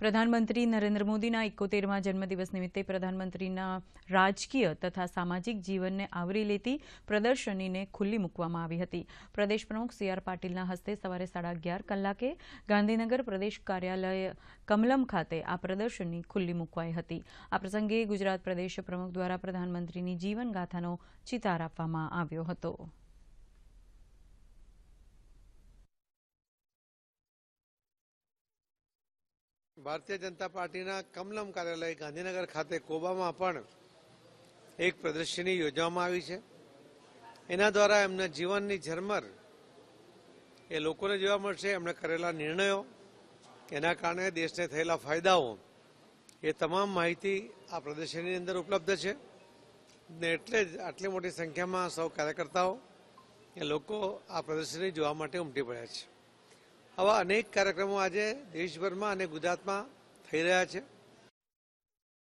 પ્રધાનમંત્રી નરેન્દ્ર મોદીના એકોતેરમાં જન્મદિવસ નિમિત્તે પ્રધાનમંત્રીના રાજકીય તથા સામાજિક જીવનને આવરી લેતી પ્રદર્શનીને ખુલ્લી મૂકવામાં આવી હતી પ્રદેશ પ્રમુખ સી આર પાટીલના હસ્તે સવારે સાડા અગિયાર કલાકે ગાંધીનગર પ્રદેશ કાર્યાલય કમલમ ખાતે આ પ્રદર્શની ખુલ્લી મૂકવાઈ હતી આ પ્રસંગે ગુજરાત પ્રદેશ પ્રમુખ દ્વારા પ્રધાનમંત્રીની જીવનગાથાનો ચિતાર આપવામાં આવ્યો હતો ભારતીય જનતા પાર્ટીના કમલમ કાર્યાલય ગાંધીનગર ખાતે કોબામાં પણ એક પ્રદર્શની યોજવામાં આવી છે એના દ્વારા એમના જીવનની ઝરમર એ લોકોને જોવા મળશે એમણે કરેલા નિર્ણયો એના કારણે દેશને થયેલા ફાયદાઓ એ તમામ માહિતી આ પ્રદર્શનની અંદર ઉપલબ્ધ છે ને એટલે જ આટલી મોટી સંખ્યામાં સૌ કાર્યકર્તાઓ એ લોકો આ પ્રદર્શની જોવા માટે ઉમટી પડ્યા છે આવા અનેક કાર્યક્રમો આજે દેશભરમાં અને ગુજરાતમાં થઈ રહ્યા છે